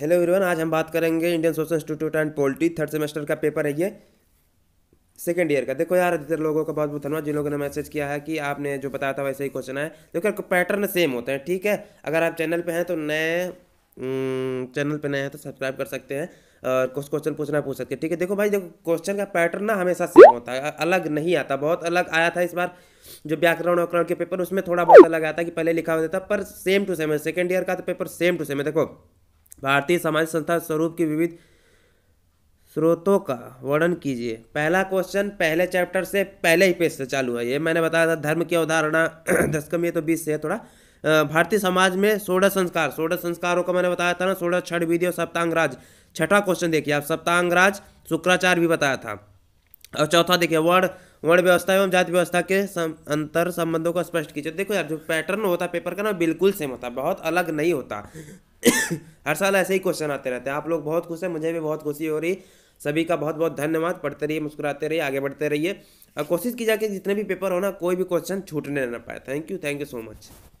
hello everyone आज हम बात करेंगे Indian social institute and poultry third semester का पेपर है ये सेकेंड ईयर का देखो यार अधिकतर लोगों का बहुत बहुत धन्यवाद जिन लोगों ने मैसेज किया है कि आपने जो बताया था वैसे ही क्वेश्चन है देखो यार पैटर्न सेम होते हैं ठीक है अगर आप चैनल पर हैं तो नए चैनल हम्म, पर नए हैं तो सब्सक्राइब कर सकते हैं और कुछ क्वेश्चन पूछना पूछ सकते हैं ठीक है देखो भाई देखो क्वेश्चन का पैटर्न ना हमेशा सेम होता है अलग नहीं आता बहुत अलग आया था इस बार जो व्याकरण और के पेपर उसमें थोड़ा बहुत अलग आया था कि पहले लिखा होता था पर सेम टू सेम है सेकेंड ईयर का तो पेपर सेम टू सेम है देखो भारतीय सामाजिक संस्था स्वरूप के विविध स्रोतों का वर्णन कीजिए पहला क्वेश्चन पहले चैप्टर से पहले ही पेज से चालू है ये मैंने बताया था धर्म की अवधारणा कम ये तो बीस से है थोड़ा भारतीय समाज में सोलह संस्कार सोलह संस्कारों का मैंने बताया था ना सोलह छठ विधि और सप्तांगराज छठा क्वेश्चन देखिए आप सप्तांगराज शुक्राचार्य भी बताया था और चौथा देखिए वर्ण वर्ण व्यवस्था एवं जाति व्यवस्था के सम, अंतर संबंधों को स्पष्ट कीजिए देखो यार जो पैटर्न होता पेपर का ना बिल्कुल सेम होता बहुत अलग नहीं होता हर साल ऐसे ही क्वेश्चन आते रहते हैं आप लोग बहुत खुश हैं मुझे भी बहुत खुशी हो रही सभी का बहुत बहुत धन्यवाद पढ़ते रहिए मुस्कुराते रहिए आगे बढ़ते रहिए और कोशिश की जाए कि जितने भी पेपर हो ना कोई भी क्वेश्चन छूटने ना पाए thank you thank you so much